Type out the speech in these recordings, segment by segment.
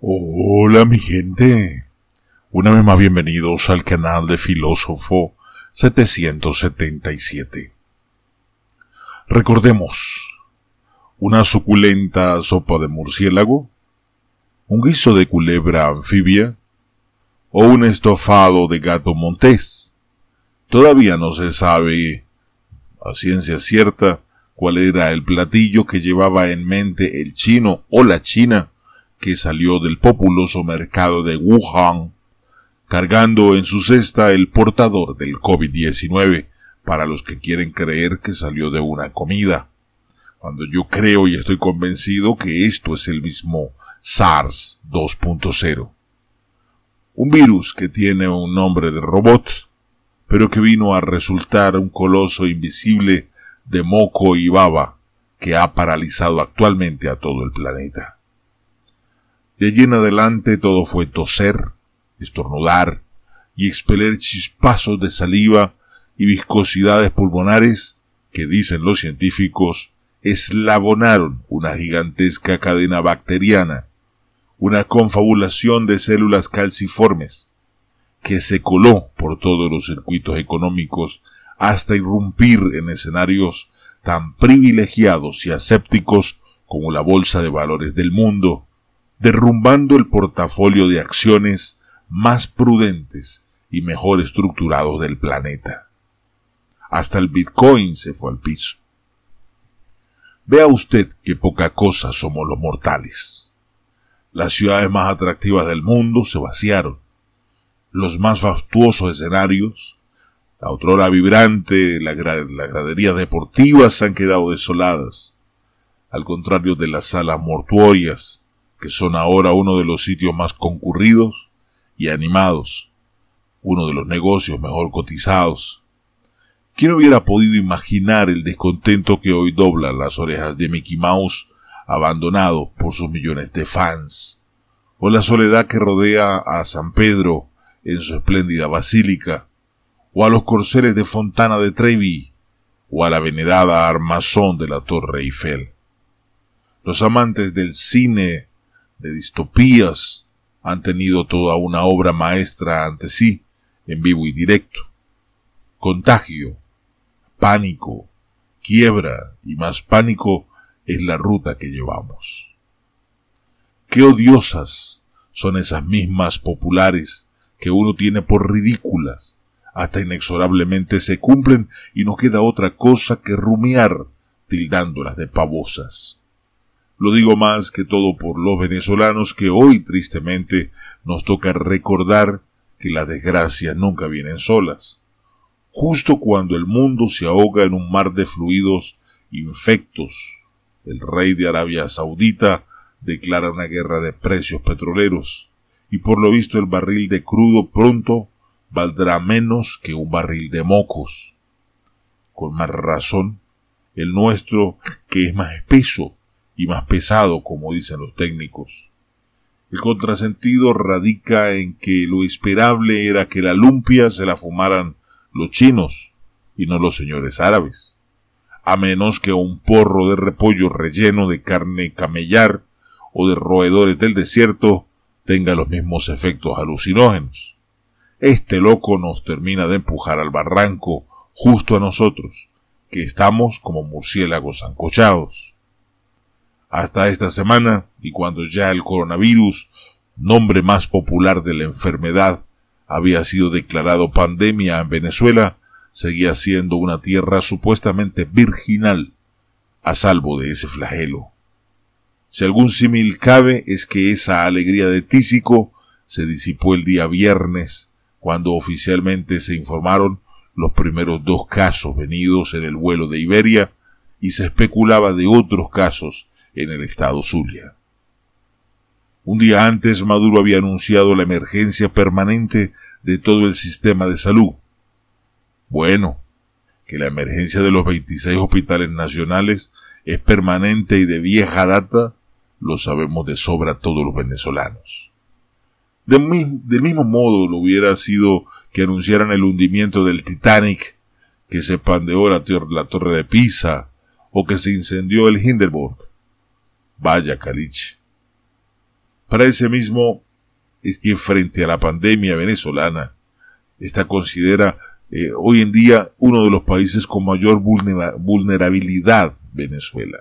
Hola mi gente. Una vez más bienvenidos al canal de Filósofo 777. Recordemos, una suculenta sopa de murciélago, un guiso de culebra anfibia o un estofado de gato montés. Todavía no se sabe a ciencia cierta cuál era el platillo que llevaba en mente el chino o la china que salió del populoso mercado de Wuhan, cargando en su cesta el portador del COVID-19, para los que quieren creer que salió de una comida, cuando yo creo y estoy convencido que esto es el mismo SARS 2.0. Un virus que tiene un nombre de robot, pero que vino a resultar un coloso invisible de moco y baba que ha paralizado actualmente a todo el planeta. De allí en adelante todo fue toser, estornudar y expeler chispazos de saliva y viscosidades pulmonares que, dicen los científicos, eslabonaron una gigantesca cadena bacteriana, una confabulación de células calciformes, que se coló por todos los circuitos económicos hasta irrumpir en escenarios tan privilegiados y asépticos como la Bolsa de Valores del Mundo, derrumbando el portafolio de acciones más prudentes y mejor estructurados del planeta. Hasta el Bitcoin se fue al piso. Vea usted que poca cosa somos los mortales. Las ciudades más atractivas del mundo se vaciaron. Los más fastuosos escenarios, la otrora vibrante, las graderías deportivas se han quedado desoladas, al contrario de las salas mortuorias que son ahora uno de los sitios más concurridos y animados, uno de los negocios mejor cotizados. ¿Quién hubiera podido imaginar el descontento que hoy dobla las orejas de Mickey Mouse, abandonado por sus millones de fans? ¿O la soledad que rodea a San Pedro en su espléndida basílica? ¿O a los corceles de Fontana de Trevi? ¿O a la venerada armazón de la Torre Eiffel? Los amantes del cine, de distopías, han tenido toda una obra maestra ante sí, en vivo y directo. Contagio, pánico, quiebra y más pánico es la ruta que llevamos. Qué odiosas son esas mismas populares que uno tiene por ridículas, hasta inexorablemente se cumplen y no queda otra cosa que rumiar tildándolas de pavosas. Lo digo más que todo por los venezolanos que hoy tristemente nos toca recordar que las desgracias nunca vienen solas. Justo cuando el mundo se ahoga en un mar de fluidos infectos, el rey de Arabia Saudita declara una guerra de precios petroleros, y por lo visto el barril de crudo pronto valdrá menos que un barril de mocos. Con más razón, el nuestro, que es más espeso y más pesado, como dicen los técnicos. El contrasentido radica en que lo esperable era que la lumpia se la fumaran los chinos y no los señores árabes, a menos que un porro de repollo relleno de carne camellar o de roedores del desierto tenga los mismos efectos alucinógenos. Este loco nos termina de empujar al barranco justo a nosotros, que estamos como murciélagos ancochados hasta esta semana y cuando ya el coronavirus, nombre más popular de la enfermedad, había sido declarado pandemia en Venezuela, seguía siendo una tierra supuestamente virginal, a salvo de ese flagelo. Si algún símil cabe es que esa alegría de Tísico se disipó el día viernes, cuando oficialmente se informaron los primeros dos casos venidos en el vuelo de Iberia y se especulaba de otros casos en el estado Zulia. Un día antes Maduro había anunciado la emergencia permanente de todo el sistema de salud. Bueno, que la emergencia de los 26 hospitales nacionales es permanente y de vieja data, lo sabemos de sobra todos los venezolanos. del mismo modo lo hubiera sido que anunciaran el hundimiento del Titanic, que se pandeó la, la torre de Pisa, o que se incendió el Hindenburg. Vaya Caliche. Para ese mismo es que frente a la pandemia venezolana, esta considera eh, hoy en día uno de los países con mayor vulnerabilidad Venezuela.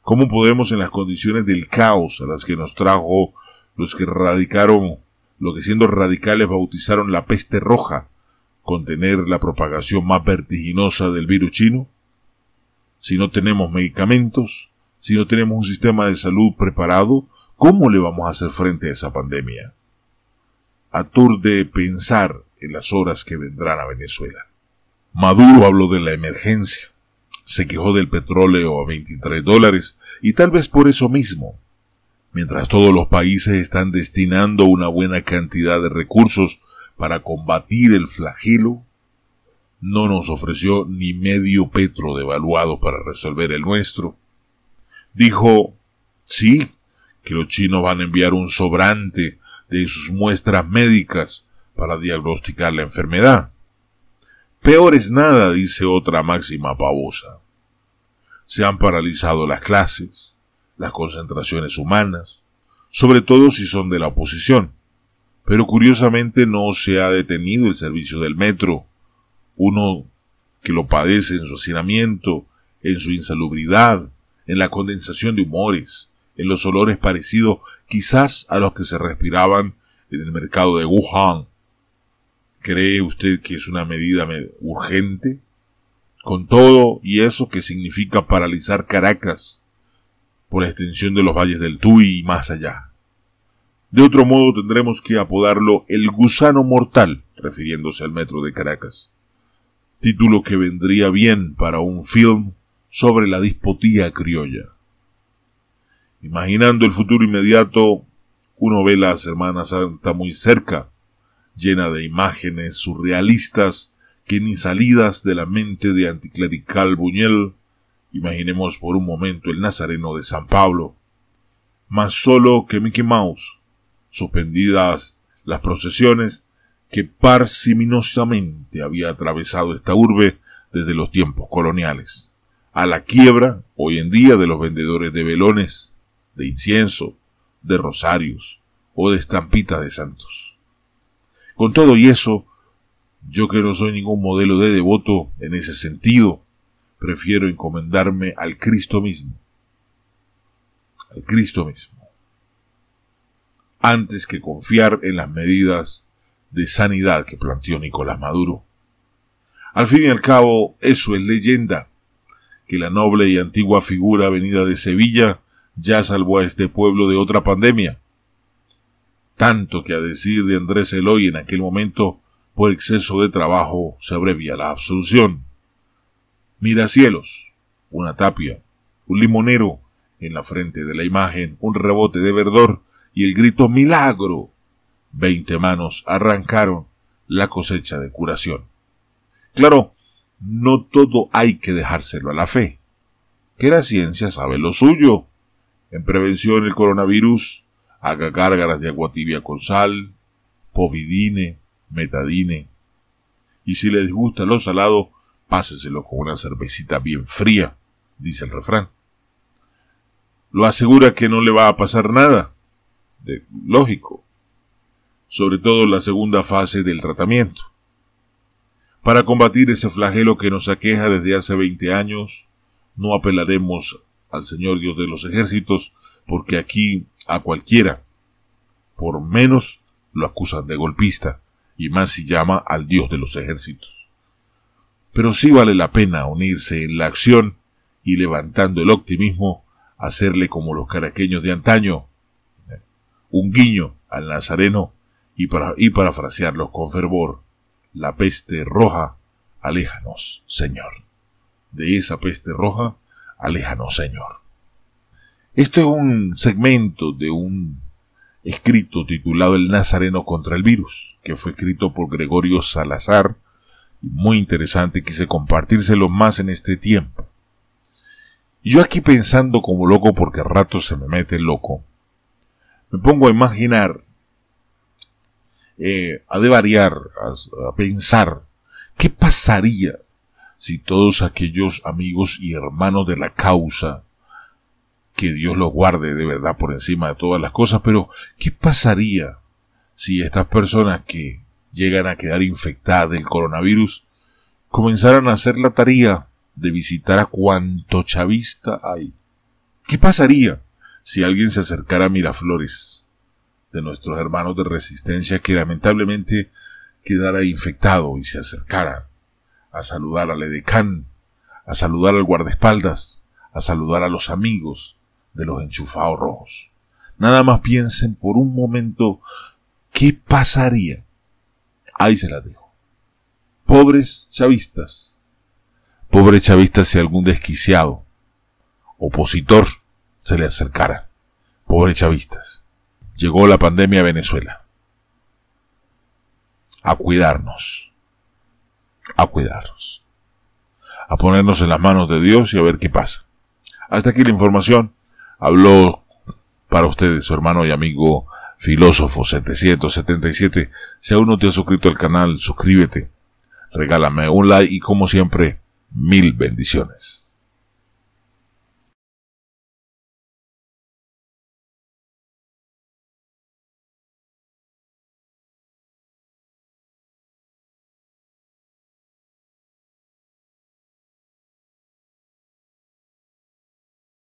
¿Cómo podemos en las condiciones del caos a las que nos trajo los que radicaron, lo que siendo radicales bautizaron la peste roja, contener la propagación más vertiginosa del virus chino? Si no tenemos medicamentos, si no tenemos un sistema de salud preparado, ¿cómo le vamos a hacer frente a esa pandemia? Aturde pensar en las horas que vendrán a Venezuela. Maduro habló de la emergencia, se quejó del petróleo a 23 dólares y tal vez por eso mismo. Mientras todos los países están destinando una buena cantidad de recursos para combatir el flagelo, no nos ofreció ni medio petro devaluado para resolver el nuestro, dijo, sí, que los chinos van a enviar un sobrante de sus muestras médicas para diagnosticar la enfermedad. Peor es nada, dice otra máxima pavosa. Se han paralizado las clases, las concentraciones humanas, sobre todo si son de la oposición. Pero curiosamente no se ha detenido el servicio del metro. Uno que lo padece en su hacinamiento, en su insalubridad, en la condensación de humores, en los olores parecidos quizás a los que se respiraban en el mercado de Wuhan. ¿Cree usted que es una medida urgente? Con todo y eso que significa paralizar Caracas por la extensión de los valles del Tuy y más allá. De otro modo tendremos que apodarlo el gusano mortal, refiriéndose al metro de Caracas. Título que vendría bien para un film sobre la dispotía criolla. Imaginando el futuro inmediato, uno ve las hermanas Santa muy cerca, llena de imágenes surrealistas que ni salidas de la mente de anticlerical Buñuel, imaginemos por un momento el Nazareno de San Pablo, más solo que Mickey Mouse, suspendidas las procesiones que parsiminosamente había atravesado esta urbe desde los tiempos coloniales a la quiebra hoy en día de los vendedores de velones, de incienso, de rosarios o de estampitas de santos. Con todo y eso, yo que no soy ningún modelo de devoto en ese sentido, prefiero encomendarme al Cristo mismo. Al Cristo mismo. Antes que confiar en las medidas de sanidad que planteó Nicolás Maduro. Al fin y al cabo, eso es leyenda que la noble y antigua figura venida de Sevilla ya salvó a este pueblo de otra pandemia. Tanto que a decir de Andrés Eloy en aquel momento, por exceso de trabajo se abrevia la absolución. mira cielos, una tapia, un limonero en la frente de la imagen, un rebote de verdor y el grito milagro. Veinte manos arrancaron la cosecha de curación. Claro, no todo hay que dejárselo a la fe, que la ciencia sabe lo suyo. En prevención del coronavirus, haga gárgaras de agua tibia con sal, povidine, metadine. Y si le disgusta lo salado, páseselo con una cervecita bien fría, dice el refrán. Lo asegura que no le va a pasar nada. De, lógico. Sobre todo la segunda fase del tratamiento. Para combatir ese flagelo que nos aqueja desde hace 20 años, no apelaremos al Señor Dios de los ejércitos, porque aquí a cualquiera, por menos, lo acusan de golpista, y más si llama al Dios de los ejércitos. Pero sí vale la pena unirse en la acción y levantando el optimismo, hacerle como los caraqueños de antaño, un guiño al nazareno y, para, y parafrasearlos con fervor la peste roja, aléjanos, Señor. De esa peste roja, aléjanos, Señor. Esto es un segmento de un escrito titulado El Nazareno contra el virus, que fue escrito por Gregorio Salazar, muy interesante, quise compartírselo más en este tiempo. Y yo aquí pensando como loco porque a rato se me mete loco, me pongo a imaginar eh, ha de variar, a, pensar, ¿qué pasaría si todos aquellos amigos y hermanos de la causa, que Dios los guarde de verdad por encima de todas las cosas, pero ¿qué pasaría si estas personas que llegan a quedar infectadas del coronavirus comenzaran a hacer la tarea de visitar a cuanto chavista hay? ¿Qué pasaría si alguien se acercara a Miraflores de nuestros hermanos de resistencia que lamentablemente quedara infectado y se acercara a saludar al edecán, a saludar al guardaespaldas, a saludar a los amigos de los enchufados rojos. Nada más piensen por un momento qué pasaría. Ahí se la dejo. Pobres chavistas. Pobre chavistas si algún desquiciado, opositor, se le acercara. Pobres chavistas llegó la pandemia a Venezuela. A cuidarnos. A cuidarnos. A ponernos en las manos de Dios y a ver qué pasa. Hasta aquí la información. Habló para ustedes su hermano y amigo filósofo 777. Si aún no te has suscrito al canal, suscríbete. Regálame un like y como siempre, mil bendiciones.